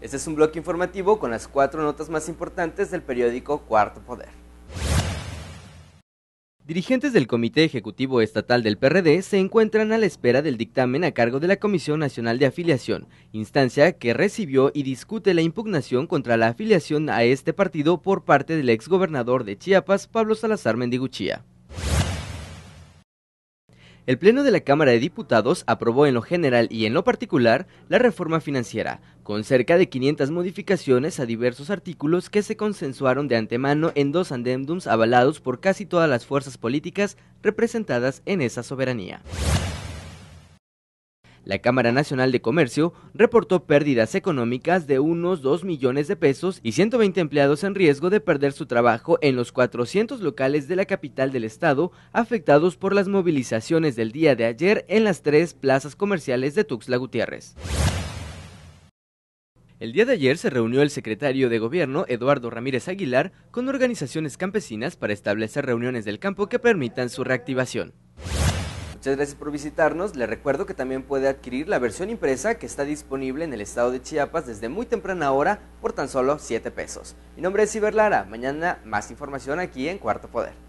Este es un bloque informativo con las cuatro notas más importantes del periódico Cuarto Poder. Dirigentes del Comité Ejecutivo Estatal del PRD se encuentran a la espera del dictamen a cargo de la Comisión Nacional de Afiliación, instancia que recibió y discute la impugnación contra la afiliación a este partido por parte del exgobernador de Chiapas, Pablo Salazar Mendiguchía. El Pleno de la Cámara de Diputados aprobó en lo general y en lo particular la reforma financiera, con cerca de 500 modificaciones a diversos artículos que se consensuaron de antemano en dos andendums avalados por casi todas las fuerzas políticas representadas en esa soberanía. La Cámara Nacional de Comercio reportó pérdidas económicas de unos 2 millones de pesos y 120 empleados en riesgo de perder su trabajo en los 400 locales de la capital del estado afectados por las movilizaciones del día de ayer en las tres plazas comerciales de Tuxtla Gutiérrez. El día de ayer se reunió el secretario de Gobierno, Eduardo Ramírez Aguilar, con organizaciones campesinas para establecer reuniones del campo que permitan su reactivación. Muchas gracias por visitarnos. Le recuerdo que también puede adquirir la versión impresa que está disponible en el estado de Chiapas desde muy temprana hora por tan solo 7 pesos. Mi nombre es Lara. Mañana más información aquí en Cuarto Poder.